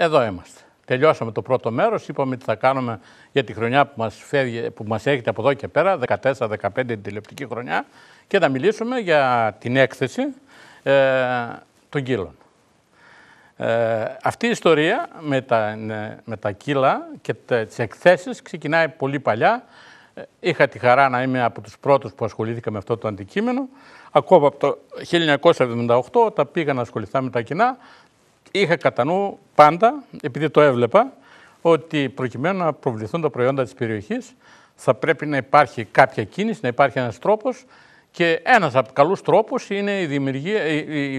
Εδώ είμαστε. Τελειώσαμε το πρώτο μέρος, είπαμε τι θα κάνουμε για τη χρονιά που μας, φεύγει, που μας έρχεται από εδώ και πέρα, 14-15 την τηλεοπτική χρονιά και θα μιλήσουμε για την έκθεση ε, των κύλων. Ε, αυτή η ιστορία με τα, ε, με τα κύλα και τις εκθέσεις ξεκινάει πολύ παλιά. Ε, είχα τη χαρά να είμαι από τους πρώτους που ασχολήθηκα με αυτό το αντικείμενο. Ακόμα από το 1978, όταν πήγα να ασχοληθώ με τα κοινά, είχα κατά νου πάντα, επειδή το έβλεπα, ότι προκειμένου να προβληθούν τα προϊόντα της περιοχής, θα πρέπει να υπάρχει κάποια κίνηση, να υπάρχει ένας τρόπος και ένας από καλούς τρόπους είναι η δημιουργία,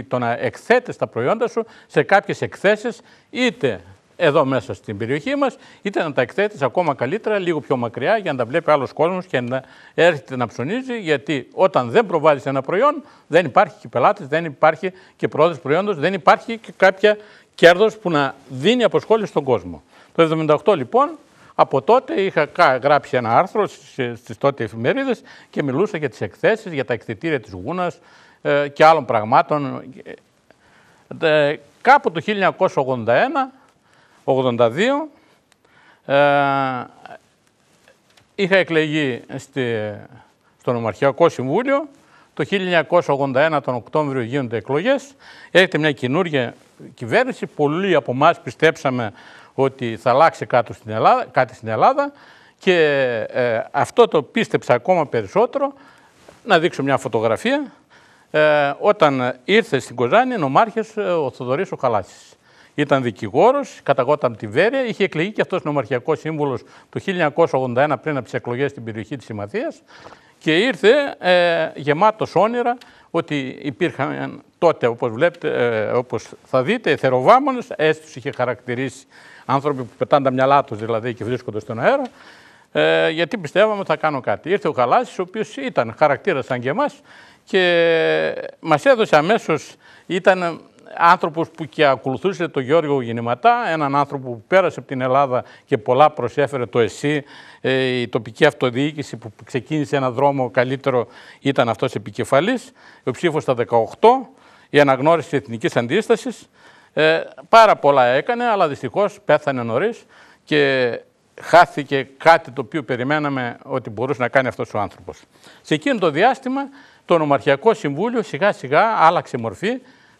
το να εκθέτεις τα προϊόντα σου σε κάποιες εκθέσεις, είτε εδώ μέσα στην περιοχή μας, ήταν να τα εκθέτεις ακόμα καλύτερα, λίγο πιο μακριά, για να τα βλέπει άλλος κόσμος και να έρχεται να ψωνίζει, γιατί όταν δεν προβάλλεις ένα προϊόν, δεν υπάρχει και πελάτης, δεν υπάρχει και πρόοδος προϊόντος, δεν υπάρχει και κάποια κέρδος που να δίνει αποσχόληση στον κόσμο. Το 1978 λοιπόν από τότε είχα γράψει ένα άρθρο στις τότε εφημερίδες και μιλούσα για τις εκθέσεις, για τα εκθετήρια της Γούνας ε, και άλλων πραγμάτων. Ε, ε, κάπου το 1981 82. Ε, είχα εκλεγεί στη, στο Νομαρχιακό Συμβούλιο. Το 1981 τον Οκτώβριο γίνονται εκλογές. Έρχεται μια καινούργια κυβέρνηση. Πολλοί από εμάς πιστέψαμε ότι θα αλλάξει κάτι στην Ελλάδα, κάτι στην Ελλάδα και ε, αυτό το πίστεψα ακόμα περισσότερο. Να δείξω μια φωτογραφία. Ε, όταν ήρθε στην Κοζάνη, ε, ο Θοδωρής ο Χαλάσης. Ήταν δικηγόρος, καταγόταν τη Βέρεια, είχε εκλεγεί και αυτός νομαρχιακός σύμβολο το 1981 πριν από τις εκλογές στην περιοχή της Σημαθία. και ήρθε ε, γεμάτος όνειρα ότι υπήρχαν τότε, όπως ε, θα δείτε, θεροβάμονες, έτσι τους είχε χαρακτηρίσει άνθρωποι που πετάνε τα μυαλά τους δηλαδή και βρίσκονται στον αέρα, ε, γιατί πιστεύαμε ότι θα κάνω κάτι. Ήρθε ο Γαλάσης, ο οποίος ήταν χαρακτήρας σαν και εμάς και μας έδωσε αμέσως, ήταν άνθρωπος που και ακολουθούσε τον Γιώργο Γεννηματά, έναν άνθρωπο που πέρασε από την Ελλάδα και πολλά προσέφερε το ΕΣΥ, ε, η τοπική αυτοδιοίκηση που ξεκίνησε ένα δρόμο καλύτερο ήταν αυτός επικεφαλής, ο ψήφος στα 18, η αναγνώριση της εθνικής αντίστασης, ε, πάρα πολλά έκανε, αλλά δυστυχώς πέθανε νωρίς και χάθηκε κάτι το οποίο περιμέναμε ότι μπορούσε να κάνει αυτός ο άνθρωπος. Σε εκείνο το διάστημα το Νομαρχιακό Συμβούλιο σιγά σιγά άλλαξε μορφή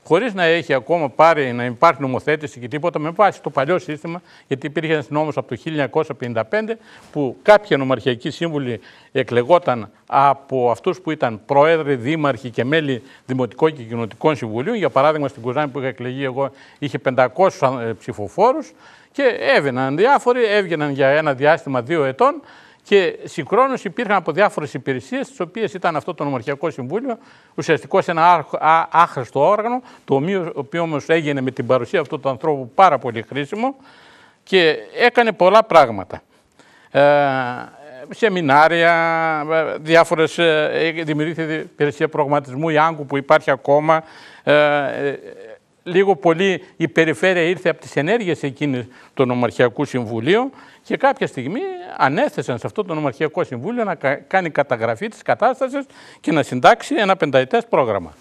χωρίς να έχει ακόμα πάρει να υπάρχει νομοθέτηση και τίποτα, με βάση το παλιό σύστημα, γιατί υπήρχε ένας νόμος από το 1955 που κάποια νομαρχιακοί σύμβουλοι εκλεγόταν από αυτούς που ήταν πρόεδροι, δήμαρχοι και μέλη δημοτικών και κοινοτικών συμβουλίων. Για παράδειγμα, στην Κουζάνη που είχα εκλεγεί εγώ, είχε 500 ε, ψηφοφόρους και έβαιναν διάφοροι, έβγαιναν για ένα διάστημα δύο ετών και συγχρόνως υπήρχαν από διάφορες υπηρεσίες, τις οποίες ήταν αυτό το Νομαρχιακό Συμβούλιο, ουσιαστικά ένα άχρηστο όργανο, το οποίο όμως έγινε με την παρουσία αυτού του ανθρώπου πάρα πολύ χρήσιμο και έκανε πολλά πράγματα. Ε, σεμινάρια, ε, διάφορες, ε, ε, δημιουργήθηκε υπηρεσία προγραμματισμού Άγκου που υπάρχει ακόμα, λίγο πολύ η περιφέρεια ήρθε από τις ενέργειες εκείνης του Νομαρχιακού Συμβουλίου και κάποια στιγμή ανέθεσαν σε αυτό το Νομαρχιακό Συμβούλιο να κάνει καταγραφή της κατάστασης και να συντάξει ένα πενταετές πρόγραμμα.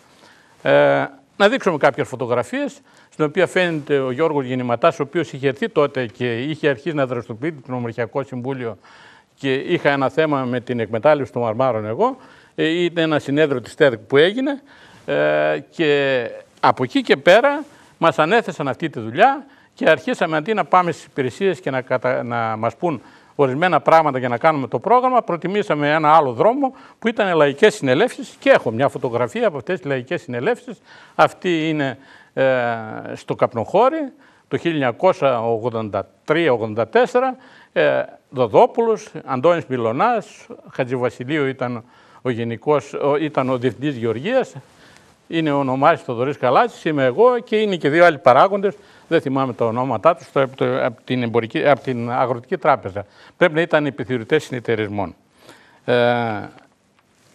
Ε, να δείξουμε κάποιες φωτογραφίες, στην οποία φαίνεται ο Γιώργος Γεννηματάς, ο οποίος είχε έρθει τότε και είχε αρχίσει να δραστηριοποιεί το Νομαρχιακό Συμβούλιο και είχα ένα θέμα με την εκμετάλλευση των μαρμάρων εγώ. Ε, ήταν ένα συνέδριο της ΤΕΔΚ που έγινε ε, και από εκεί και πέρα μας ανέθεσαν αυτή τη δουλειά και αρχίσαμε αντί να πάμε στις υπηρεσίες και να, κατα... να μας πούν ορισμένα πράγματα για να κάνουμε το πρόγραμμα, προτιμήσαμε ένα άλλο δρόμο που ήταν λαϊκές συνελεύσεις και έχω μια φωτογραφία από αυτές τις λαϊκές συνελεύσεις. Αυτή είναι ε, στο Καπνοχώρι το 1983-84, ε, Δοδόπουλος, Αντώνης Μιλωνάς, Χατζηβασιλείου ήταν ο, γενικός, ήταν ο Διευθυντής Γεωργίας, είναι ο νομάρχη Θοδωρή Καλάτση, είμαι εγώ και είναι και δύο άλλοι παράγοντες. Δεν θυμάμαι τα ονόματά τους το, από, την εμπορική, από την Αγροτική Τράπεζα. Πρέπει να ήταν επιθυμητέ συνεταιρισμών. Ε,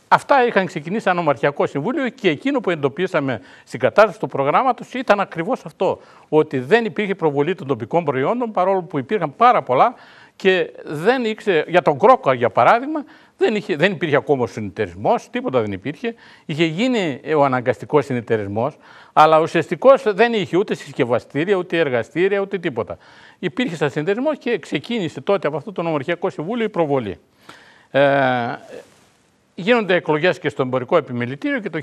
αυτά είχαν ξεκινήσει σαν Ομαρχιακό Συμβούλιο και εκείνο που εντοπίσαμε στην κατάσταση του προγράμματος ήταν ακριβώς αυτό. Ότι δεν υπήρχε προβολή των τοπικών προϊόντων παρόλο που υπήρχαν πάρα πολλά και δεν ήξερε, για τον Κρόκα για παράδειγμα, δεν, είχε, δεν υπήρχε ακόμα ο συνεταιρισμός, τίποτα δεν υπήρχε. Είχε γίνει ο αναγκαστικός συνεταιρισμός, αλλά ουσιαστικός δεν είχε ούτε συσκευαστήρια, ούτε εργαστήρια, ούτε τίποτα. Υπήρχε σαν συνεταιρισμός και ξεκίνησε τότε από αυτό το νομορχιακό συμβούλιο η προβολή. Ε, γίνονται εκλογές και στο εμπορικό επιμελητήριο και το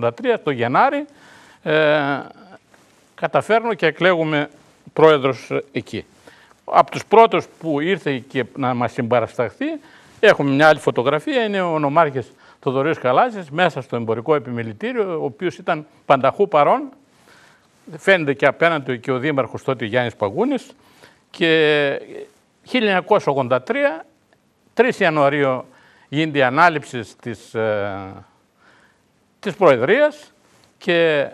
1983, το Γενάρη, ε, καταφέρνω και εκλέγουμε πρόεδρος εκεί. Από τους πρώτους που ήρθε και να μας συμπαρασταθεί, Έχουμε μια άλλη φωτογραφία, είναι ο νομάρχης Θοδωρής Καλάζης μέσα στο εμπορικό επιμελητήριο, ο οποίος ήταν πανταχού παρών, Φαίνεται και απέναντι και ο δήμαρχος τότε Γιάννης Παγούνης. Και 1983, 3 Ιανουαρίου γίνεται η ανάληψη της, ε, της Προεδρίας και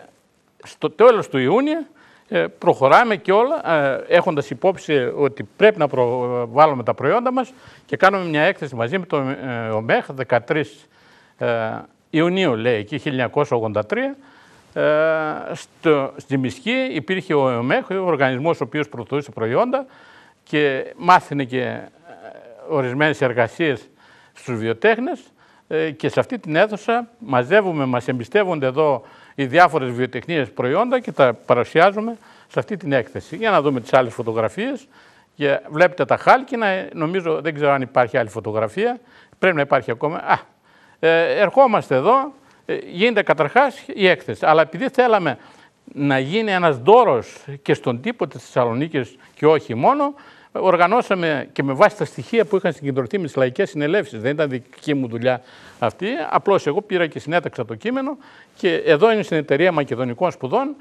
στο τέλος του Ιούνιου ε, προχωράμε και όλα ε, έχοντας υπόψη ότι πρέπει να προβάλλουμε τα προϊόντα μας και κάνουμε μια έκθεση μαζί με το ε, ΟΜΕΧ 13 Ιουνίου λέει εκεί 1983 στο, στη Μισκή υπήρχε ο ΕΟΜΕΧ, ο οργανισμός ο οποίος προωθούσε προϊόντα και μάθαινε και ορισμένες εργασίες στους βιοτέχνες και σε αυτή την αίθουσα μαζεύουμε, μας εμπιστεύονται εδώ οι διάφορες βιοτεχνίες προϊόντα και τα παρουσιάζουμε σε αυτή την έκθεση. Για να δούμε τις άλλες φωτογραφίες. Και βλέπετε τα χάλκινα, ε, νομίζω δεν ξέρω αν υπάρχει άλλη φωτογραφία, πρέπει να υπάρχει ακόμα. Α, ε, ερχόμαστε εδώ, ε, γίνεται καταρχάς η έκθεση, αλλά επειδή θέλαμε να γίνει ένας δώρος και στον τύπο της Θεσσαλονίκης και όχι μόνο, Οργανώσαμε και με βάση τα στοιχεία που είχαν συγκεντρωθεί με τις λαϊκές συνελεύσεις. Δεν ήταν δική μου δουλειά αυτή. Απλώς εγώ πήρα και συνέταξα το κείμενο και εδώ είναι στην εταιρεία Μακεδονικών Σπουδών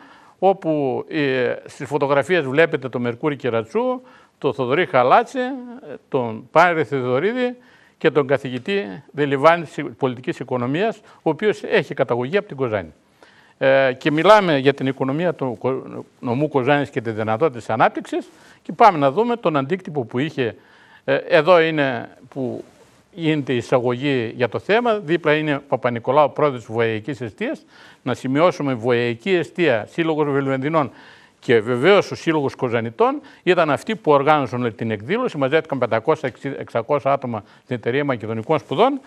όπου ε, στις φωτογραφίες βλέπετε τον Μερκούρη Κερατσού, τον Θοδωρή Χαλάτση, τον Πάρη Θεοδωρίδη και τον καθηγητή Δελιβάνης Πολιτικής Πολιτικής ο οποίος έχει καταγωγή από την Κοζάνη ε, και μιλάμε για την οικονομία του νομού Κοζάνης και τη δυνατότητα της ανάπτυξης και πάμε να δούμε τον αντίκτυπο που είχε. Ε, εδώ είναι που γίνεται η εισαγωγή για το θέμα, δίπλα είναι Παπα-Νικολάου, πρόεδρος της Βουαϊκής Εστίας. Να σημειώσουμε Βουαϊκή Εστία, Σύλλογος Βελβενδινών και βεβαίως ο Σύλλογος Κοζανιτών ήταν αυτοί που οργάνωσαν την εκδήλωση. Μαζεύτηκαν 500-600 άτομα στην εταιρεία Μακεδονικών Σπουδών.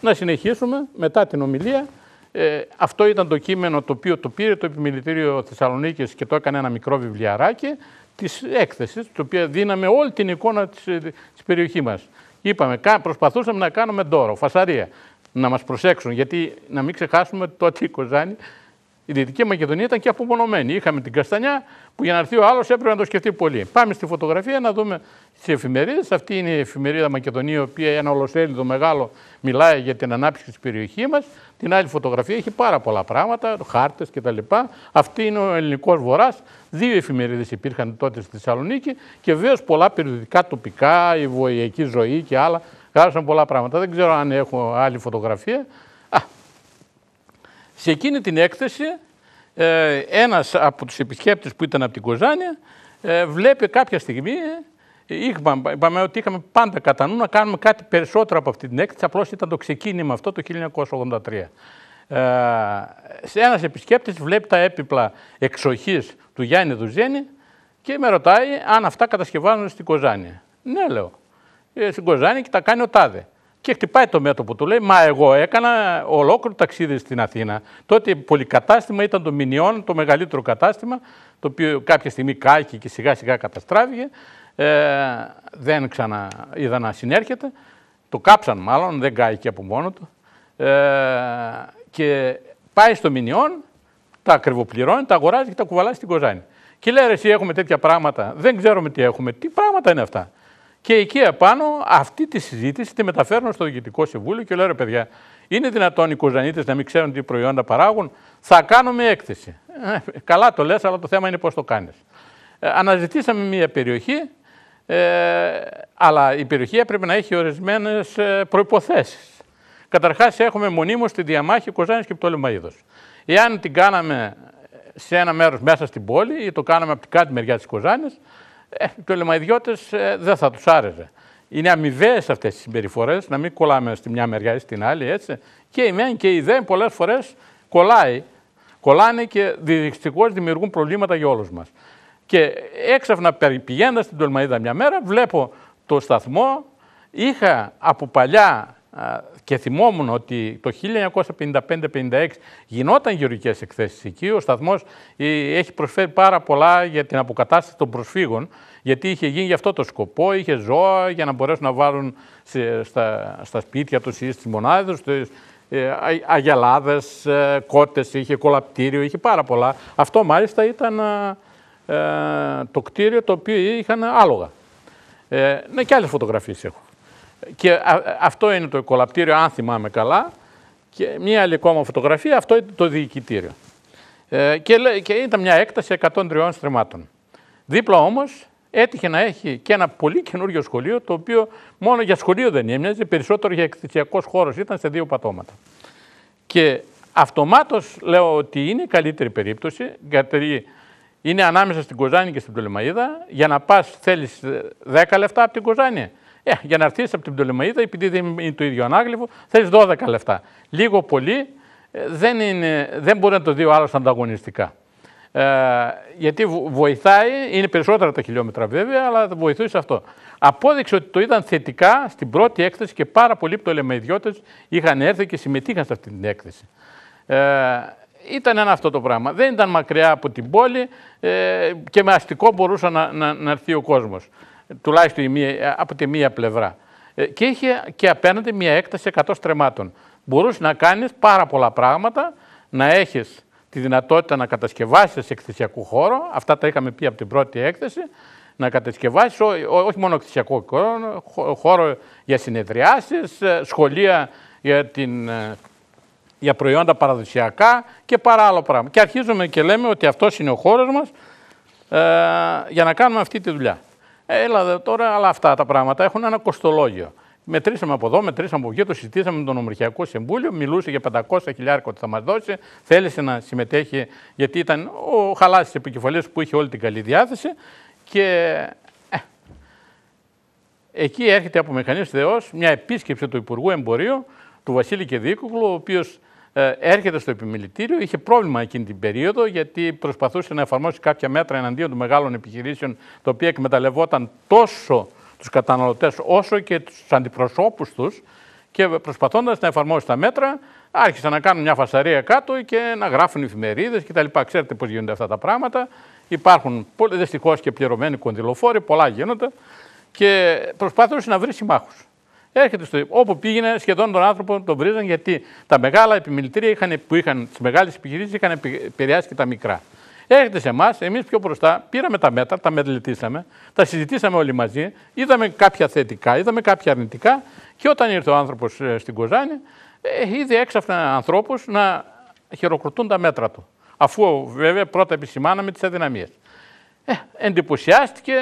Να συνεχίσουμε μετά την ομιλία. Ε, αυτό ήταν το κείμενο το οποίο το πήρε το Επιμελητήριο Θεσσαλονίκης και το έκανε ένα μικρό βιβλιαράκι της έκθεσης, το οποίο δίναμε όλη την εικόνα της ε, περιοχής μας. Είπαμε, προσπαθούσαμε να κάνουμε δώρο φασαρία, να μας προσέξουν, γιατί να μην ξεχάσουμε το η Κοζάνη η Δυτική Μακεδονία ήταν και απομονωμένη. Είχαμε την Καστανιά που για να έρθει ο άλλος έπρεπε να το σκεφτεί πολύ. Πάμε στη φωτογραφία να δούμε τις εφημερίδες. Αυτή είναι η εφημερίδα Μακεδονία, η οποία ένα ολοσέλιδο μεγάλο μιλάει για την ανάπτυξη της περιοχής μας. Την άλλη φωτογραφία έχει πάρα πολλά πράγματα, χάρτες κτλ. Αυτή είναι ο ελληνικός βορράς. Δύο εφημερίδες υπήρχαν τότε στη Θεσσαλονίκη και βεβαίως πολλά περιοδικά τοπικά, η βοηγική ζωή και άλλα. Γράψαν πολλά πράγματα. Δεν ξέρω αν έχω άλλη φωτογραφία. Σε εκείνη την έκθεση, ε, ένας από τους επισκέπτες που ήταν από την Κοζάνη, ε, βλέπει κάποια στιγμή, ε, είπαμε ότι είχαμε πάντα κατά νου να κάνουμε κάτι περισσότερο από αυτή την έκθεση, απλώς ήταν το ξεκίνημα αυτό το 1983. Ε, ένας επισκέπτης βλέπει τα έπιπλα εξοχής του Γιάννη Δουζένη και με ρωτάει αν αυτά κατασκευάζονται στην Κοζάνη. Ναι, λέω. Ε, στην Κοζάνη και τα κάνει ο Τάδε. Και χτυπάει το μέτωπο του, λέει, μα εγώ έκανα ολόκληρο ταξίδι στην Αθήνα. Τότε πολυκατάστημα ήταν το Μινιόν, το μεγαλύτερο κατάστημα, το οποίο κάποια στιγμή κάηκε και σιγά σιγά καταστράφηκε. Ε, δεν είδα να συνέρχεται. Το κάψαν μάλλον, δεν κάηκε από μόνο του. Ε, και πάει στο Μινιόν, τα ακριβοπληρώνει, τα αγοράζει και τα κουβαλάει στην Κοζάνη. Και λέει, εσύ έχουμε τέτοια πράγματα, δεν ξέρουμε τι έχουμε, τι πράγματα είναι αυτά. Και εκεί επάνω αυτή τη συζήτηση τη μεταφέρνω στο Διοικητικό Συμβούλιο και λέω ρε παιδιά, είναι δυνατόν οι κοζανίτες να μην ξέρουν τι προϊόντα παράγουν, θα κάνουμε έκθεση. Ε, καλά το λες, αλλά το θέμα είναι πώς το κάνεις. Ε, αναζητήσαμε μια περιοχή, ε, αλλά η περιοχή έπρεπε να έχει ορισμένες ε, προποθέσει. Καταρχάς, έχουμε μονίμως τη διαμάχη Κοζάνης και Πτολεμαίδο. Εάν την κάναμε σε ένα μέρος μέσα στην πόλη ή το κάναμε από την κάτω μεριά της Κοζάνης, ε, το ε, δεν θα τους άρεσε. Είναι αμοιβαίες αυτές τι συμπεριφορές, να μην κολλάμε στη μια μεριά ή στην άλλη, έτσι. Και η μεν και η δε πολλές φορές κολλάει. Κολλάνε και δυστυχώ δημιουργούν προβλήματα για όλους μας. Και έξαφνα πηγαίνοντας στην Τολμαίδα μια μέρα, βλέπω το σταθμό. Είχα από παλιά και θυμόμουν ότι το 1955-56 γινόταν γεωργικές εκθέσεις εκεί. Ο σταθμός ε, έχει προσφέρει πάρα πολλά για την αποκατάσταση των προσφύγων, γιατί είχε γίνει για αυτό το σκοπό, είχε ζώα για να μπορέσουν να βάλουν στα, σπίτια τους ή στις μονάδες τους, ε, αγελάδες, ε, κότες, είχε κολαπτήριο, είχε πάρα πολλά. Αυτό μάλιστα ήταν το κτίριο το οποίο είχαν άλογα. Ε, ναι, και άλλες φωτογραφίες έχω. Και αυτό είναι το κολαπτήριο, αν θυμάμαι καλά. Και μία άλλη ακόμα φωτογραφία, αυτό είναι το διοικητήριο. Ε, και, ήταν μια έκταση 103 στρεμμάτων. Δίπλα όμως έτυχε να έχει και ένα πολύ καινούριο σχολείο, το οποίο μόνο για σχολείο δεν έμοιαζε, περισσότερο για εκθεσιακός χώρος ήταν σε δύο πατώματα. Και αυτομάτως λέω ότι είναι η καλύτερη περίπτωση, γιατί είναι ανάμεσα στην Κοζάνη και στην Πτολεμαίδα. Για να πας θέλεις 10 λεφτά από την Κοζάνη ε, για να έρθεις από την Πτολεμαίδα, επειδή δεν είναι το ίδιο ανάγλυφο, θέλεις 12 λεφτά. Λίγο πολύ ε, δεν, είναι, δεν μπορεί να το δει ο άλλος ανταγωνιστικά. Ε, γιατί βοηθάει, είναι περισσότερα τα χιλιόμετρα βέβαια, αλλά βοηθούσε αυτό. Απόδειξε ότι το είδαν θετικά στην πρώτη έκθεση και πάρα πολλοί πτωλεμαιδιώτε είχαν έρθει και συμμετείχαν σε αυτή την έκθεση. Ε, ήταν ένα αυτό το πράγμα. Δεν ήταν μακριά από την πόλη ε, και με αστικό μπορούσε να, να, να έρθει ο κόσμος τουλάχιστον ε, από τη μία πλευρά. Ε, και είχε και απέναντι μία έκταση 100 στρεμμάτων. Μπορούσες να κάνεις πάρα πολλά πράγματα, να έχεις τη δυνατότητα να κατασκευάσεις εκθεσιακό χώρο. Αυτά τα είχαμε πει από την πρώτη έκθεση. Να κατασκευάσεις όχι μόνο εκθεσιακό χώρο, χώρο για συνεδριάσεις, ε, σχολεία για, την, για προϊόντα παραδοσιακά και πάρα άλλο πράγμα. Και αρχίζουμε και λέμε ότι αυτός είναι ο χώρος μας για να κάνουμε αυτή τη δουλειά. Ε, έλα τώρα, αλλά αυτά τα πράγματα έχουν ένα κοστολόγιο. Μετρήσαμε από εδώ, μετρήσαμε από εκεί, το συζητήσαμε με τον Ομορφιακό Συμβούλιο, μιλούσε για 500 χιλιάρικα ότι θα μας δώσει, θέλησε να συμμετέχει, γιατί ήταν ο της επικεφαλής που είχε όλη την καλή διάθεση. Και ε, εκεί έρχεται από μηχανής Θεός μια επίσκεψη του Υπουργού Εμπορίου, του Βασίλη Κεδίκουκλου, ο οποίος ε, έρχεται στο επιμελητήριο. Είχε πρόβλημα εκείνη την περίοδο, γιατί προσπαθούσε να εφαρμόσει κάποια μέτρα εναντίον των μεγάλων επιχειρήσεων, τα οποία εκμεταλλευόταν τόσο τους καταναλωτές όσο και τους αντιπροσώπους τους. Και προσπαθώντας να εφαρμόσει τα μέτρα, άρχισαν να κάνουν μια φασαρία κάτω και να γράφουν εφημερίδες κτλ. Ξέρετε πώς γίνονται αυτά τα πράγματα. Υπάρχουν δυστυχώς και πληρωμένοι κονδυλοφόροι, πολλά γίνονται. Και προσπάθησε να βρει συμμάχους. Έρχεται στο... Όπου πήγαινε, σχεδόν τον άνθρωπο τον βρίζαν γιατί τα μεγάλα επιμελητήρια είχαν, που είχαν τις μεγάλες επιχειρήσεις είχαν επηρεάσει και τα μικρά. Έρχεται σε εμάς, εμείς πιο μπροστά πήραμε τα μέτρα, τα μελετήσαμε, τα συζητήσαμε όλοι μαζί, είδαμε κάποια θετικά, είδαμε κάποια αρνητικά και όταν ήρθε ο άνθρωπος ε, στην Κοζάνη, ε, είδε έξαφνα ανθρώπους να χειροκροτούν τα μέτρα του. Αφού βέβαια πρώτα επισημάναμε τις αδυναμίες. Ε, εντυπωσιάστηκε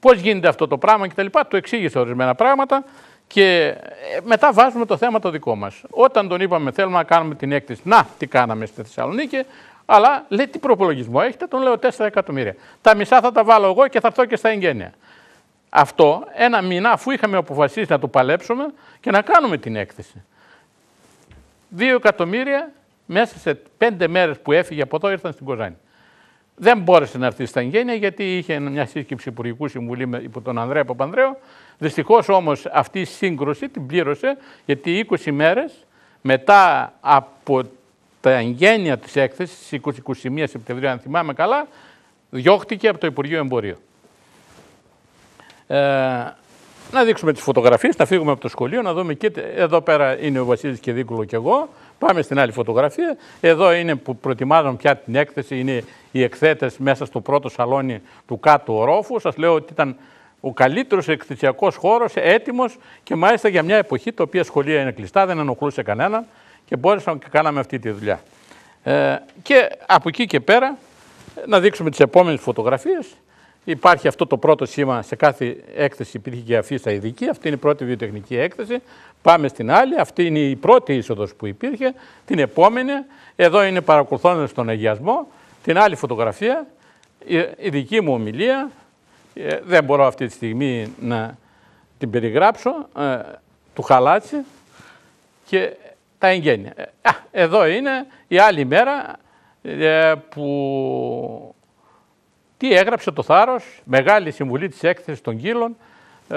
πώς γίνεται αυτό το πράγμα κτλ. Του εξήγησε ορισμένα πράγματα και ε, μετά βάζουμε το θέμα το δικό μας. Όταν τον είπαμε, θέλουμε να κάνουμε την έκθεση. Να, τι κάναμε στη Θεσσαλονίκη. Αλλά λέει τι προπολογισμό έχετε, τον λέω 4 εκατομμύρια. Τα μισά θα τα βάλω εγώ και θα έρθω και στα εγγένεια. Αυτό ένα μήνα αφού είχαμε αποφασίσει να το παλέψουμε και να κάνουμε την έκθεση. 2 εκατομμύρια μέσα σε 5 μέρες που έφυγε από εδώ ήρθαν στην Κοζάνη. Δεν μπόρεσε να έρθει στα εγγένεια γιατί είχε μια σύσκεψη Υπουργικού Συμβουλίου υπό τον Ανδρέα Παπανδρέο. Δυστυχώς όμως αυτή η σύγκρουση την πλήρωσε γιατί 20 μέρες μετά από τα εγγένεια της έκθεσης, 20-21 Σεπτεμβρίου, αν θυμάμαι καλά, διώχτηκε από το Υπουργείο Εμπορίου. Ε, να δείξουμε τις φωτογραφίες, να φύγουμε από το σχολείο, να δούμε και εδώ πέρα είναι ο Βασίλης Κεδίκουλο και εγώ. Πάμε στην άλλη φωτογραφία. Εδώ είναι που προετοιμάζουν πια την έκθεση. Είναι οι εκθέτες μέσα στο πρώτο σαλόνι του κάτω ορόφου. Σας λέω ότι ήταν ο καλύτερος εκθεσιακός χώρος, έτοιμος και μάλιστα για μια εποχή τα οποία σχολεία είναι κλειστά, δεν ενοχλούσε κανέναν και μπόρεσαμε και κάναμε αυτή τη δουλειά. Ε, και από εκεί και πέρα να δείξουμε τις επόμενες φωτογραφίες. Υπάρχει αυτό το πρώτο σήμα σε κάθε έκθεση, υπήρχε και στα ειδική. Αυτή είναι η πρώτη βιοτεχνική έκθεση. Πάμε στην άλλη. Αυτή είναι η πρώτη είσοδος που υπήρχε. Την επόμενη, εδώ είναι παρακολουθώντας τον αγιασμό. Την άλλη φωτογραφία, η δική μου ομιλία. Ε, δεν μπορώ αυτή τη στιγμή να την περιγράψω. Ε, του χαλάτσι και τα εγγένεια. Ε, εδώ είναι η άλλη μέρα που τι έγραψε το θάρρος, μεγάλη συμβουλή της έκθεσης των κύλων ε,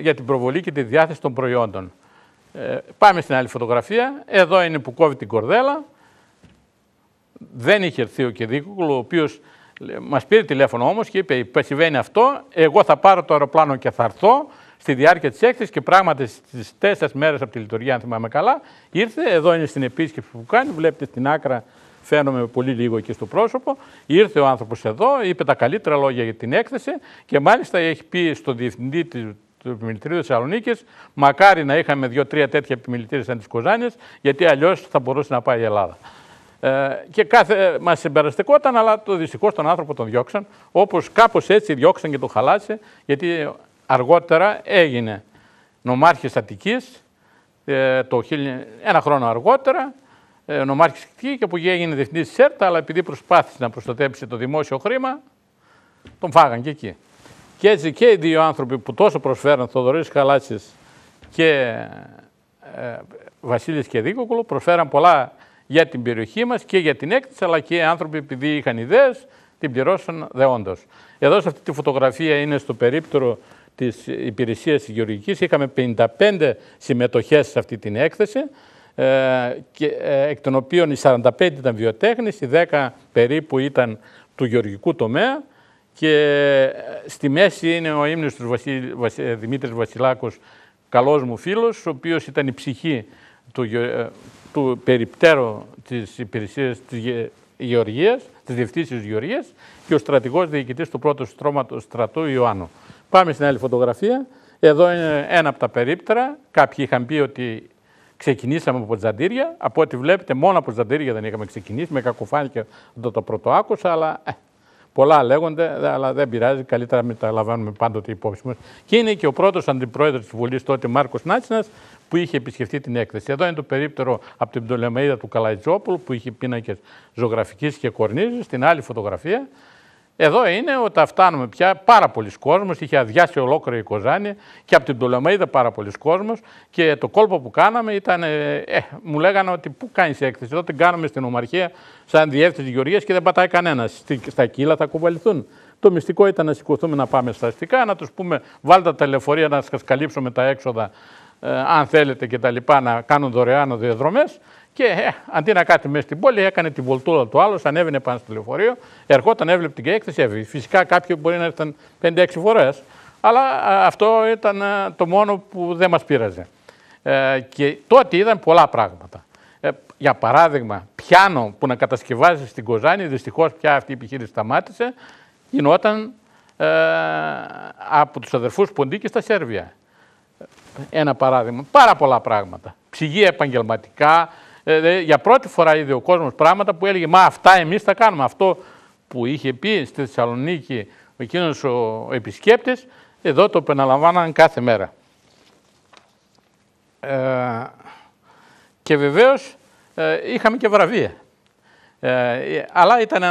για την προβολή και τη διάθεση των προϊόντων. Ε, πάμε στην άλλη φωτογραφία. Εδώ είναι που κόβει την κορδέλα. Δεν είχε έρθει ο Κεδίκουκλου, ο οποίος μας πήρε τηλέφωνο όμως και είπε: Συμβαίνει αυτό. Εγώ θα πάρω το αεροπλάνο και θα έρθω στη διάρκεια της έκθεσης και πράγματι στις τέσσερις μέρες από τη λειτουργία, αν θυμάμαι καλά, ήρθε. Εδώ είναι στην επίσκεψη που κάνει. Βλέπετε στην άκρα φαίνομαι πολύ λίγο εκεί στο πρόσωπο. Ήρθε ο άνθρωπος εδώ, είπε τα καλύτερα λόγια για την έκθεση και μάλιστα έχει πει στον διευθυντή του Επιμελητηρίου Θεσσαλονίκης, μακάρι να είχαμε δύο-τρία τέτοια επιμελητήρια σαν τη Κοζάνη, γιατί αλλιώς θα μπορούσε να πάει η Ελλάδα. Ε, και κάθε, μας συμπεραστικόταν, αλλά το δυστυχώς τον άνθρωπο τον διώξαν, όπως κάπως έτσι διώξαν και τον χαλάσε, γιατί αργότερα έγινε νομάρχης Αττικής, ε, ένα χρόνο αργότερα, ε, ο νομάρχης και από εκεί έγινε διευθυντής της αλλά επειδή προσπάθησε να προστατέψει το δημόσιο χρήμα, τον φάγαν και εκεί. Και έτσι και οι δύο άνθρωποι που τόσο προσφέραν, Θοδωρής Καλάτσης και ε, Βασίλης και προσφέραν πολλά για την περιοχή μας και για την έκθεση, αλλά και οι άνθρωποι επειδή είχαν ιδέες, την πληρώσαν δεόντως. Εδώ σε αυτή τη φωτογραφία είναι στο περίπτωρο της υπηρεσίας της Γεωργικής. Είχαμε 55 συμμετοχές σε αυτή την έκθεση. Ε, ε, εκ των οποίων οι 45 ήταν βιοτέχνες, οι 10 περίπου ήταν του γεωργικού τομέα και ε, στη μέση είναι ο ύμνος του Βασι... Βασι... Δημήτρης Βασιλάκος, καλός μου φίλος, ο οποίος ήταν η ψυχή του, του περιπτέρου της υπηρεσίας της Γεωργίας, της Διευθύνσης Γεωργίας και ο στρατηγός διοικητής του πρώτου στρώματος στρατού Ιωάννου. Πάμε στην άλλη φωτογραφία. Εδώ είναι ένα από τα περίπτερα. Κάποιοι είχαν πει ότι Ξεκινήσαμε από τζαντήρια. Από ό,τι βλέπετε, μόνο από τζαντήρια δεν είχαμε ξεκινήσει. Με κακοφάνηκε όταν το πρώτο άκουσα, αλλά ε, πολλά λέγονται, αλλά δεν πειράζει. Καλύτερα να τα λαμβάνουμε πάντοτε υπόψη μας. Και είναι και ο πρώτος αντιπρόεδρος της Βουλής τότε, Μάρκος Νάτσινας, που είχε επισκεφτεί την έκθεση. Εδώ είναι το περίπτερο από την Πτολεμαίδα του Καλαϊτζόπουλου, που είχε πίνακες ζωγραφικής και κορνίζη. Στην άλλη φωτογραφία εδώ είναι όταν φτάνουμε πια πάρα πολλοί κόσμος, είχε αδειάσει ολόκληρη η Κοζάνη και από την Πτολεμαίδα πάρα πολλοί κόσμος και το κόλπο που κάναμε ήταν, ε, ε, μου λέγανε ότι πού κάνεις έκθεση, εδώ την κάνουμε στην Ομαρχία σαν διεύθυνση Γεωργίας και δεν πατάει κανένας. Στα κύλα θα κουβαληθούν. Το μυστικό ήταν να σηκωθούμε να πάμε στα αστικά, να τους πούμε βάλτε τα τηλεφορία να σας καλύψουμε τα έξοδα ε, αν θέλετε και τα λοιπά να κάνουν δωρεάν διαδρομές και ε, αντί να κάτσει μέσα στην πόλη, έκανε τη βολτούλα του άλλου, ανέβαινε πάνω στο λεωφορείο, ερχόταν, έβλεπε την έκθεση, έβγαινε. Φυσικά κάποιοι μπορεί να ήρθαν 5-6 φορές, αλλά ε, αυτό ήταν ε, το μόνο που δεν μας πείραζε. Ε, και τότε είδαν πολλά πράγματα. Ε, για παράδειγμα, πιάνο που να κατασκευάζεις στην Κοζάνη, δυστυχώς πια αυτή η επιχείρηση σταμάτησε, γινόταν ε, από τους αδερφούς Ποντίκη στα Σέρβια. Ένα παράδειγμα. Πάρα πολλά πράγματα. Ψυγεία επαγγελματικά, ε, για πρώτη φορά είδε ο κόσμος πράγματα που έλεγε Μα αυτά εμείς θα κάνουμε. Αυτό που είχε πει στη Θεσσαλονίκη εκείνος ο επισκέπτης, εδώ το επαναλαμβάναν κάθε μέρα. Ε, και βεβαίως ε, είχαμε και βραβεία. αλλά ήταν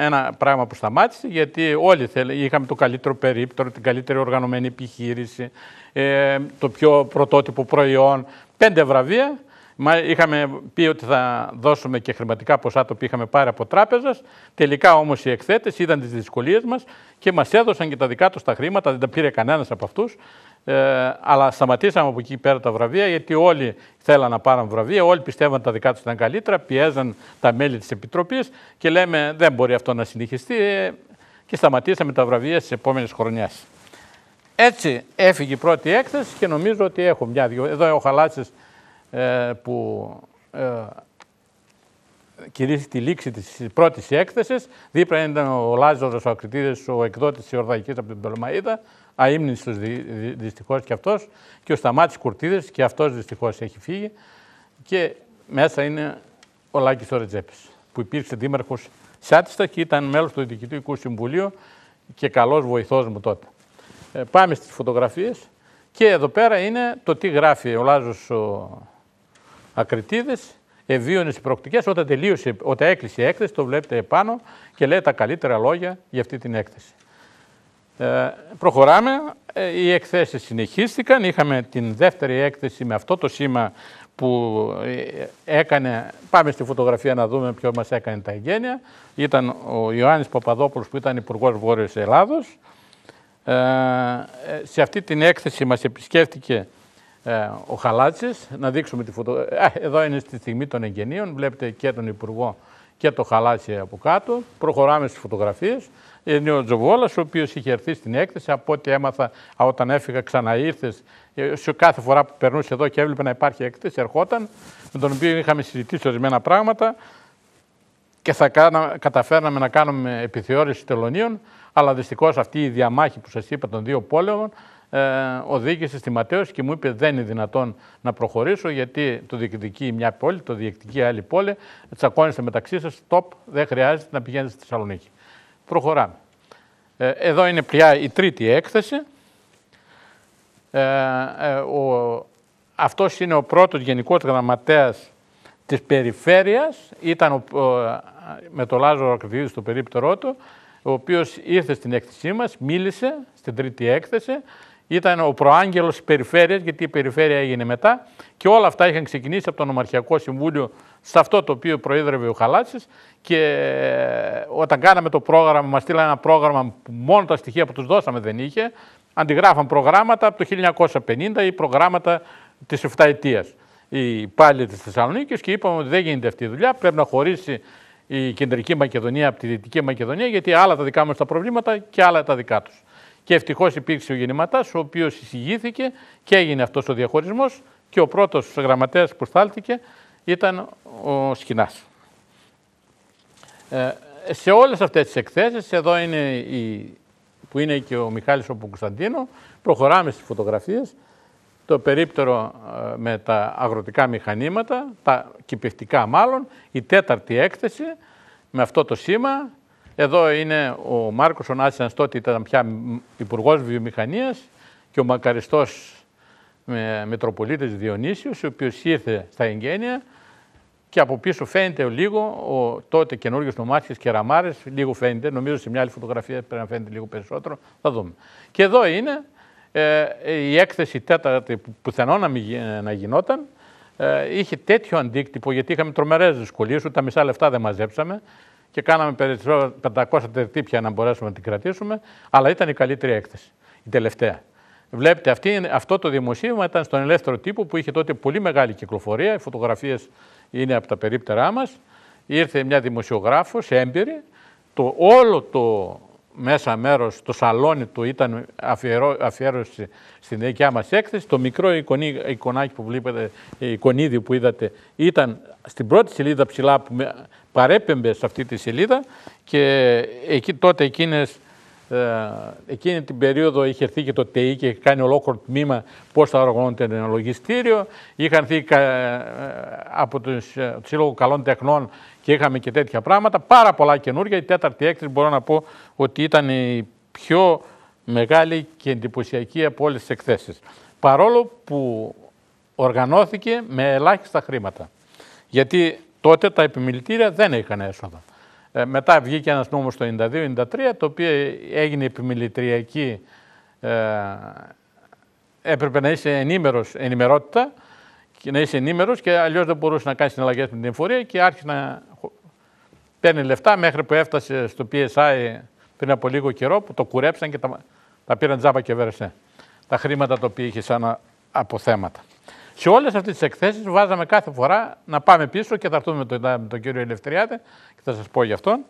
ένα, πράγμα που σταμάτησε, γιατί όλοι είχαμε το καλύτερο περίπτωρο, την καλύτερη οργανωμένη επιχείρηση, το πιο πρωτότυπο προϊόν, πέντε βραβεία Είχαμε πει ότι θα δώσουμε και χρηματικά ποσά το οποίο είχαμε πάρει από τράπεζα. Τελικά όμως οι εκθέτες είδαν τις δυσκολίες μας και μας έδωσαν και τα δικά τους τα χρήματα. Δεν τα πήρε κανένας από αυτούς. Ε, αλλά σταματήσαμε από εκεί πέρα τα βραβεία, γιατί όλοι θέλαν να πάρουν βραβεία, όλοι πιστεύαν τα δικά τους ήταν καλύτερα, πιέζαν τα μέλη της Επιτροπής και λέμε δεν μπορεί αυτό να συνεχιστεί. Ε, και σταματήσαμε τα βραβεία στις επόμενες χρονιά. Έτσι έφυγε η πρώτη έκθεση και νομίζω ότι έχω μια-δυο. Εδώ έχω χαλάσεις ε, που ε, κηρύσσει τη λήξη της πρώτης έκθεσης. Δίπλα ήταν ο Λάζαρος, ο Ακριτήδης, ο εκδότης Ιορδαϊκής από την Πτολεμαΐδα, αείμνηστος δυστυχώς και αυτός, και ο Σταμάτης Κουρτίδης και αυτός δυστυχώς έχει φύγει. Και μέσα είναι ο Λάκης ο Ρετζέπης, που υπήρξε δήμαρχος Σάτιστα και ήταν μέλος του Διοικητικού Συμβουλίου και καλός βοηθός μου τότε. Ε, πάμε στις φωτογραφίες και εδώ πέρα είναι το τι γράφει ο Λάζος ο ακριτίδες, ευβίωνε οι Όταν, τελείωσε, όταν έκλεισε η έκθεση, το βλέπετε επάνω και λέει τα καλύτερα λόγια για αυτή την έκθεση. Ε, προχωράμε. Ε, οι εκθέσεις συνεχίστηκαν. Είχαμε την δεύτερη έκθεση με αυτό το σήμα που ε, έκανε, πάμε στη φωτογραφία να δούμε ποιο μας έκανε τα εγγένεια. Ήταν ο Ιωάννης Παπαδόπουλος, που ήταν υπουργός Βόρειο Ελλάδος. Ε, ε, σε αυτή την έκθεση μας επισκέφτηκε ε, ο Χαλάτσης, να δείξουμε τη φωτογραφία. Ε, εδώ είναι στη στιγμή των εγγενείων, βλέπετε και τον Υπουργό και το Χαλάτσι από κάτω. Προχωράμε στις φωτογραφίες. Ε, είναι ο Τζοβόλας, ο οποίος είχε έρθει στην έκθεση, από ό,τι έμαθα όταν έφυγα ξαναήρθε. Ε, σε κάθε φορά που περνούσε εδώ και έβλεπε να υπάρχει έκθεση, ερχόταν, με τον οποίο είχαμε συζητήσει ορισμένα πράγματα και θα κάνα, καταφέρναμε να κάνουμε επιθεώρηση τελωνίων, αλλά δυστυχώς αυτή η διαμάχη που σας είπα των δύο πόλεων ε, οδήγησε στη Ματέωση και μου είπε δεν είναι δυνατόν να προχωρήσω γιατί το διεκδικεί μια πόλη, το διεκδικεί άλλη πόλη, τσακώνεστε μεταξύ σας, stop, δεν χρειάζεται να πηγαίνετε στη Θεσσαλονίκη. Προχωράμε. Ε, εδώ είναι πια η τρίτη έκθεση. Ε, ο, αυτός είναι ο πρώτος γενικός γραμματέας της περιφέρειας, ήταν με τον Λάζο Ακριβίδη στο περίπτερό του, ο οποίος ήρθε στην έκθεσή μας, μίλησε στην τρίτη έκθεση ήταν ο προάγγελος της περιφέρειας, γιατί η περιφέρεια έγινε μετά και όλα αυτά είχαν ξεκινήσει από το Νομαρχιακό Συμβούλιο, σε αυτό το οποίο προείδρευε ο Χαλάτση. Και ε, όταν κάναμε το πρόγραμμα, μας στείλανε ένα πρόγραμμα που μόνο τα στοιχεία που τους δώσαμε δεν είχε. Αντιγράφαν προγράμματα από το 1950 ή προγράμματα της 7 Οι πάλι της Θεσσαλονίκης και είπαμε ότι δεν γίνεται αυτή η δουλειά, πρέπει να χωρίσει η κεντρική Μακεδονία από τη δυτική Μακεδονία, γιατί άλλα τα δικά μας τα προβλήματα και άλλα τα δικά τους. Και ευτυχώς υπήρξε ο γεννηματάς, ο οποίος εισηγήθηκε και έγινε αυτός ο διαχωρισμός. Και ο πρώτος γραμματέας που στάλθηκε ήταν ο Σκινά. Ε, σε όλες αυτές τις εκθέσεις, εδώ είναι η, που είναι και ο Μιχάλης ο Κωνσταντίνο, προχωράμε στις φωτογραφίες, το περίπτερο ε, με τα αγροτικά μηχανήματα, τα κυπευτικά μάλλον, η τέταρτη έκθεση με αυτό το σήμα εδώ είναι ο Μάρκος ο τότε ήταν πια υπουργός βιομηχανίας και ο μακαριστός με, Μητροπολίτης Διονύσιος, ο οποίος ήρθε στα εγγένεια και από πίσω φαίνεται λίγο ο τότε καινούριο νομάρχης Κεραμάρης, λίγο φαίνεται, νομίζω σε μια άλλη φωτογραφία πρέπει να φαίνεται λίγο περισσότερο. Θα δούμε. Και εδώ είναι ε, η έκθεση τέταρτη που πουθενό να, ε, να γινόταν. Ε, είχε τέτοιο αντίκτυπο, γιατί είχαμε τρομερές δυσκολίες, ούτε τα μισά λεφτά δεν μαζέψαμε και κάναμε περισσότερο 500 τερτύπια να μπορέσουμε να την κρατήσουμε, αλλά ήταν η καλύτερη έκθεση, η τελευταία. Βλέπετε, αυτή, αυτό το δημοσίευμα ήταν στον ελεύθερο τύπο που είχε τότε πολύ μεγάλη κυκλοφορία. Οι φωτογραφίες είναι από τα περίπτερά μας. Ήρθε μια δημοσιογράφος, έμπειρη. Το, όλο το μέσα μέρος, το σαλόνι του ήταν αφιερώ, αφιέρωση στην δικιά μας έκθεση. Το μικρό εικονί, εικονάκι που βλέπετε, ε, εικονίδιο που είδατε, ήταν στην πρώτη σελίδα ψηλά που παρέπεμπε σε αυτή τη σελίδα και εκεί, τότε εκείνες ε, εκείνη την περίοδο είχε έρθει και το ΤΕΙ και κάνει ολόκληρο τμήμα πώς θα οργανώνεται ένα λογιστήριο. Είχαν έρθει ε, από ε, το Σύλλογο Καλών Τεχνών και είχαμε και τέτοια πράγματα. Πάρα πολλά καινούργια. Η τέταρτη έκθεση μπορώ να πω ότι ήταν η πιο μεγάλη και εντυπωσιακή από όλες τις εκθέσεις. Παρόλο που οργανώθηκε με ελάχιστα χρήματα. Γιατί τότε τα επιμελητήρια δεν είχαν έσοδα. Ε, μετά βγήκε ένας νόμος το 92-93, το οποίο έγινε επιμελητριακή, ε, έπρεπε να είσαι ενήμερος, ενημερότητα, και να είσαι ενήμερος και αλλιώς δεν μπορούσες να κάνεις συναλλαγές με την εμφορία και άρχισε να παίρνει λεφτά μέχρι που έφτασε στο PSI πριν από λίγο καιρό που το κουρέψαν και τα, τα πήραν τζάμπα και βέρεσε τα χρήματα τα οποία είχε σαν αποθέματα. Σε όλες αυτές τις εκθέσεις βάζαμε κάθε φορά να πάμε πίσω και θα έρθουμε με τον, κύριο Ελευθεριάτη και θα σας πω γι' αυτόν.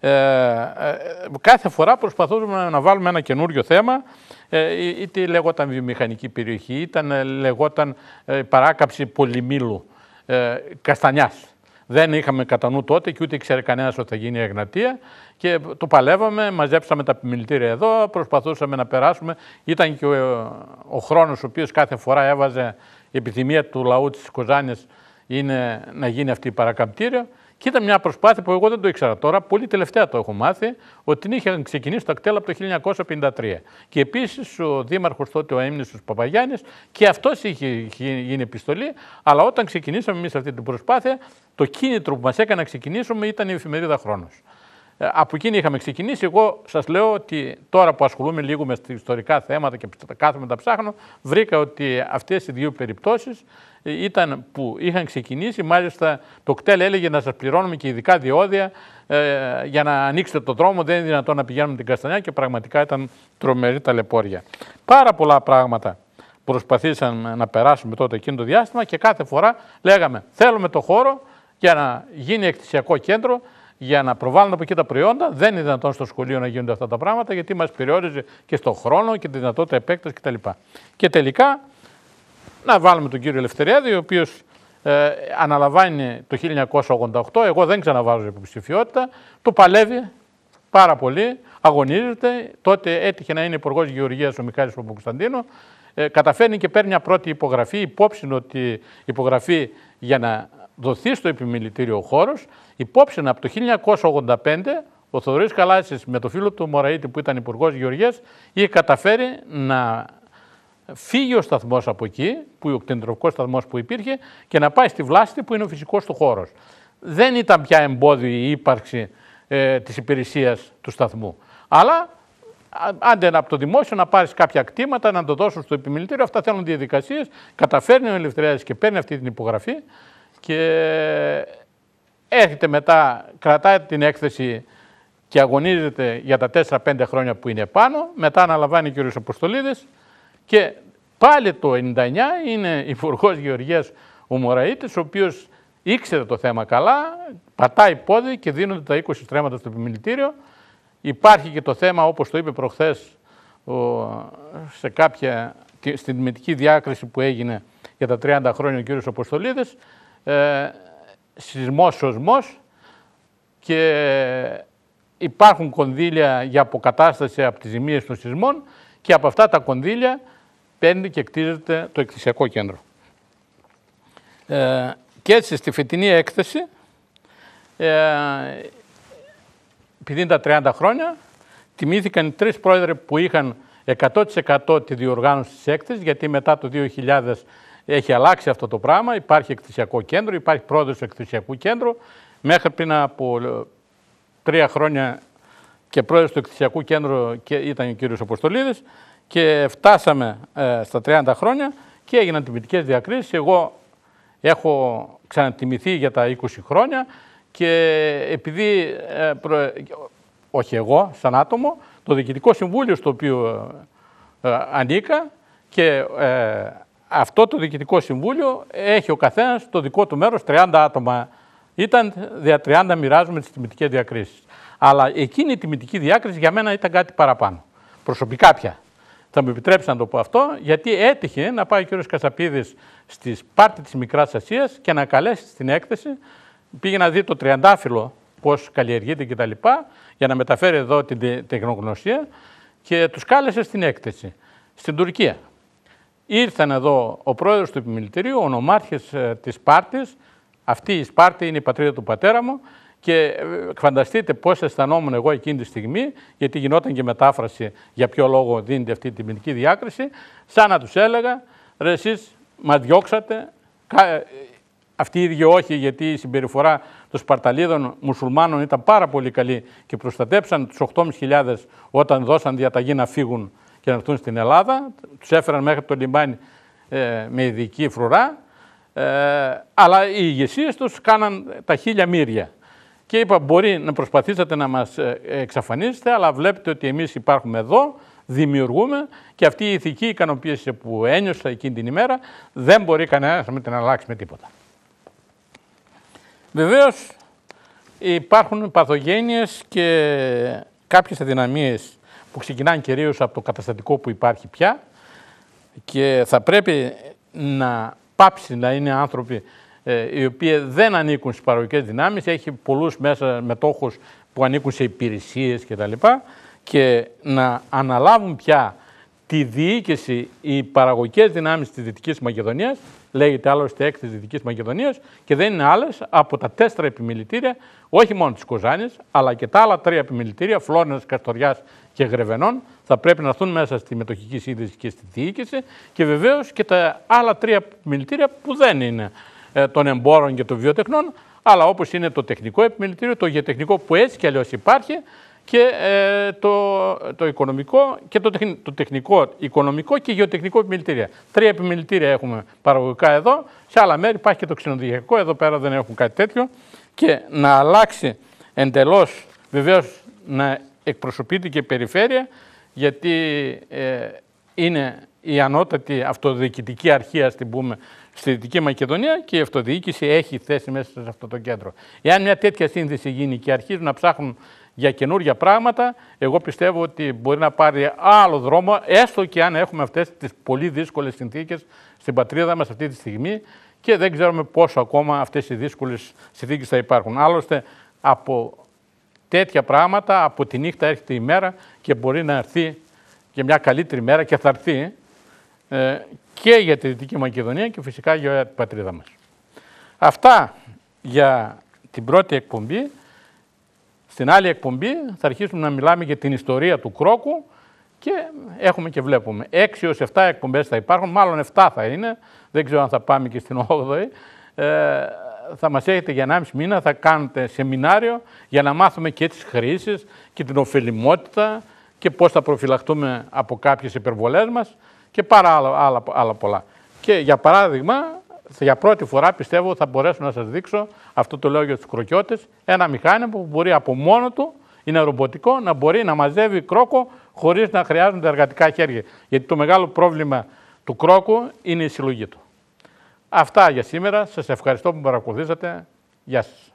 Ε, ε, κάθε φορά προσπαθούσαμε να βάλουμε ένα καινούριο θέμα, ε, είτε λεγόταν βιομηχανική περιοχή, ήταν, ε, λεγόταν ε, παράκαψη πολυμήλου, ε, καστανιάς. Δεν είχαμε κατά νου τότε και ούτε ήξερε κανένας ότι θα γίνει η Εγνατία. Και το παλεύαμε, μαζέψαμε τα επιμελητήρια εδώ, προσπαθούσαμε να περάσουμε. Ήταν και ο, ο χρόνος ο οποίος κάθε φορά έβαζε η επιθυμία του λαού της Κοζάνης είναι να γίνει αυτή η παρακαμπτήριο. Και ήταν μια προσπάθεια που εγώ δεν το ήξερα τώρα, πολύ τελευταία το έχω μάθει, ότι την είχαν ξεκινήσει το κτέλα από το 1953. Και επίσης ο Δήμαρχος τότε, ο Έμνησος Παπαγιάννης, και αυτός είχε γίνει επιστολή. Αλλά όταν ξεκινήσαμε εμείς αυτή την προσπάθεια, το κίνητρο που μας έκανε να ξεκινήσουμε ήταν η εφημερίδα Χρόνος. Ε, από εκείνη είχαμε ξεκινήσει. Εγώ σας λέω ότι τώρα που ασχολούμαι λίγο με ιστορικά θέματα και κάθομαι τα ψάχνω, βρήκα ότι αυτές οι δύο περιπτώσεις ε, ήταν που είχαν ξεκινήσει. Μάλιστα, το κτέλ έλεγε να σας πληρώνουμε και ειδικά διόδια ε, για να ανοίξετε το δρόμο. Δεν είναι δυνατόν να πηγαίνουμε την Καστανιά και πραγματικά ήταν τρομερή ταλαιπώρια. Πάρα πολλά πράγματα προσπαθήσαν να περάσουμε τότε εκείνο το διάστημα και κάθε φορά λέγαμε θέλουμε το χώρο για να γίνει εκτισιακό κέντρο για να προβάλλουν από εκεί τα προϊόντα. Δεν είναι δυνατόν στο σχολείο να γίνονται αυτά τα πράγματα, γιατί μας περιόριζε και στον χρόνο και τη δυνατότητα επέκτασης κτλ. Και τελικά, να βάλουμε τον κύριο Ελευθεριάδη, ο οποίος ε, αναλαμβάνει το 1988. Εγώ δεν ξαναβάζω υποψηφιότητα. Το παλεύει πάρα πολύ, αγωνίζεται. Τότε έτυχε να είναι υπουργός Γεωργίας ο Μιχάλης του Ε, καταφέρνει και παίρνει μια πρώτη υπογραφή, υπόψη ότι υπογραφή για να δοθεί στο επιμελητήριο ο χώρος. Υπόψη από το 1985 ο Θοδωρής Καλάσης με το φίλο του Μωραήτη που ήταν Υπουργός Γεωργίας είχε καταφέρει να φύγει ο σταθμός από εκεί, που ο κτηνοτροφικός σταθμός που υπήρχε, και να πάει στη Βλάστη που είναι ο φυσικός του χώρος. Δεν ήταν πια εμπόδιο η ύπαρξη ε, της υπηρεσίας του σταθμού. Αλλά άντε από το δημόσιο να πάρεις κάποια κτήματα, να το δώσουν στο επιμελητήριο. Αυτά θέλουν διαδικασίες. Καταφέρνει ο Ελευθερίας και παίρνει αυτή την υπογραφή και έρχεται μετά, κρατάει την έκθεση και αγωνίζεται για τα 4-5 χρόνια που είναι πάνω, μετά αναλαμβάνει ο κ. Αποστολίδης και πάλι το 99 είναι υπουργός Γεωργίας ο Μωραήτης, ο οποίος ήξερε το θέμα καλά, πατάει πόδι και δίνονται τα 20 στρέμματα στο επιμελητήριο. Υπάρχει και το θέμα, όπως το είπε προχθές, σε κάποια, στην τιμητική διάκριση που έγινε για τα 30 χρόνια ο κύριος Αποστολίδης, ε, σεισμός, σωσμός και υπάρχουν κονδύλια για αποκατάσταση από τις ζημίες των σεισμών και από αυτά τα κονδύλια παίρνει και κτίζεται το εκκλησιακό κέντρο. Ε, και έτσι στη φετινή έκθεση, ε, επειδή είναι τα 30 χρόνια, τιμήθηκαν οι τρεις πρόεδροι που είχαν 100% τη διοργάνωση της έκθεσης, γιατί μετά το 2000 έχει αλλάξει αυτό το πράγμα. Υπάρχει εκθεσιακό κέντρο, υπάρχει πρόεδρος του εκθεσιακού κέντρου. Μέχρι πριν από ε, τρία χρόνια και πρόεδρος του εκθεσιακού κέντρου ήταν ο κύριος Αποστολίδης Και φτάσαμε ε, στα 30 χρόνια και έγιναν τιμητικές διακρίσεις. Εγώ έχω ξανατιμηθεί για τα 20 χρόνια και επειδή. Ε, όχι εγώ, σαν άτομο, το Διοικητικό Συμβούλιο στο οποίο ανήκα και ε, αυτό το Διοικητικό Συμβούλιο έχει ο καθένας το δικό του μέρος 30 άτομα. Ήταν δια 30 μοιράζουμε τις τιμητικές διακρίσεις. Αλλά εκείνη η τιμητική διάκριση για μένα ήταν κάτι παραπάνω. Προσωπικά πια. Θα μου επιτρέψεις να το πω αυτό, γιατί έτυχε να πάει ο κ. Κασαπίδη στη πάρτη της Μικράς Ασίας και να καλέσει στην έκθεση. Πήγε να δει το τριαντάφυλλο πώς καλλιεργείται κτλ. για να μεταφέρει εδώ την τεχνογνωσία και τους κάλεσε στην έκθεση στην Τουρκία. Ήρθαν εδώ ο πρόεδρος του επιμελητηρίου, ο νομάρχης ε, της Σπάρτης, αυτή η Σπάρτη είναι η πατρίδα του πατέρα μου και ε, φανταστείτε πώς αισθανόμουν εγώ εκείνη τη στιγμή, γιατί γινόταν και μετάφραση για ποιο λόγο δίνεται αυτή την τιμητική διάκριση, σαν να τους έλεγα, ρε εσείς μας διώξατε, ε, αυτοί οι ίδιοι όχι, γιατί η συμπεριφορά των Σπαρταλίδων μουσουλμάνων ήταν πάρα πολύ καλή και προστατέψαν τους 8.500 όταν δώσαν διαταγή να φύγουν και να έρθουν στην Ελλάδα. Τους έφεραν μέχρι το λιμάνι ε, με ειδική φρουρά. Ε, αλλά οι ηγεσίες τους κάναν τα χίλια μύρια. Και είπα: Μπορεί να προσπαθήσετε να μας ε, εξαφανίσετε, αλλά βλέπετε ότι εμείς υπάρχουμε εδώ, δημιουργούμε και αυτή η ηθική ικανοποίηση που ένιωσα εκείνη την ημέρα δεν μπορεί κανένας να την αλλάξει με τίποτα. Βεβαίως υπάρχουν παθογένειες και κάποιες αδυναμίες που ξεκινάνε κυρίως από το καταστατικό που υπάρχει πια και θα πρέπει να πάψει να είναι άνθρωποι ε, οι οποίοι δεν ανήκουν στις παραγωγικές δυνάμεις, έχει πολλούς μέσα μετόχους που ανήκουν σε υπηρεσίες κτλ. Και, και να αναλάβουν πια τη διοίκηση οι παραγωγικές δυνάμεις της Δυτικής Μακεδονίας λέγεται άλλωστε έκθεση Δυτικής Μακεδονίας και δεν είναι άλλες από τα τέσσερα επιμελητήρια, όχι μόνο της Κοζάνης, αλλά και τα άλλα τρία επιμελητήρια, Φλόρνες, Καστοριάς και Γρεβενών, θα πρέπει να έρθουν μέσα στη μετοχική σύνδεση και στη διοίκηση και βεβαίως και τα άλλα τρία επιμελητήρια που δεν είναι ε, των εμπόρων και των βιοτεχνών, αλλά όπως είναι το τεχνικό επιμελητήριο, το γεωτεχνικό που έτσι κι αλλιώς υπάρχει, και ε, το, το οικονομικό και το, το τεχνικό, οικονομικό και γεωτεχνικό επιμελητήρια. Τρία επιμελητήρια έχουμε παραγωγικά εδώ, σε άλλα μέρη υπάρχει και το ξενοδοχειακό, εδώ πέρα δεν έχουν κάτι τέτοιο. Και να αλλάξει εντελώς, βεβαίως να εκπροσωπείται και η περιφέρεια, γιατί ε, είναι η ανώτατη αυτοδιοικητική αρχή, ας την πούμε, στη Δυτική Μακεδονία και η αυτοδιοίκηση έχει θέση μέσα σε αυτό το κέντρο. Εάν μια τέτοια σύνδεση γίνει και αρχίζουν να ψάχνουν για καινούργια πράγματα, εγώ πιστεύω ότι μπορεί να πάρει άλλο δρόμο, έστω και αν έχουμε αυτές τις πολύ δύσκολες συνθήκες στην πατρίδα μας αυτή τη στιγμή και δεν ξέρουμε πόσο ακόμα αυτές οι δύσκολες συνθήκες θα υπάρχουν. Άλλωστε, από τέτοια πράγματα, από τη νύχτα έρχεται η μέρα και μπορεί να έρθει και μια καλύτερη μέρα και θα έρθει ε, και για τη Δυτική Μακεδονία και φυσικά για την πατρίδα μας. Αυτά για την πρώτη εκπομπή. Στην άλλη εκπομπή θα αρχίσουμε να μιλάμε για την ιστορία του Κρόκου και έχουμε και βλέπουμε. Έξι ως 7 εκπομπές θα υπάρχουν, μάλλον 7 θα είναι, δεν ξέρω αν θα πάμε και στην 8 Ε, θα μας έχετε για 1,5 μήνα, θα κάνετε σεμινάριο για να μάθουμε και τις χρήσεις και την ωφελημότητα και πώς θα προφυλαχτούμε από κάποιες υπερβολές μας και πάρα άλλα, άλλα, άλλα πολλά. Και για παράδειγμα, για πρώτη φορά πιστεύω θα μπορέσω να σας δείξω, αυτό το λέω για τους κροκιώτες, ένα μηχάνημα που μπορεί από μόνο του, είναι ρομποτικό, να μπορεί να μαζεύει κρόκο χωρίς να χρειάζονται εργατικά χέρια. Γιατί το μεγάλο πρόβλημα του κρόκου είναι η συλλογή του. Αυτά για σήμερα. Σας ευχαριστώ που με παρακολουθήσατε. Γεια σας.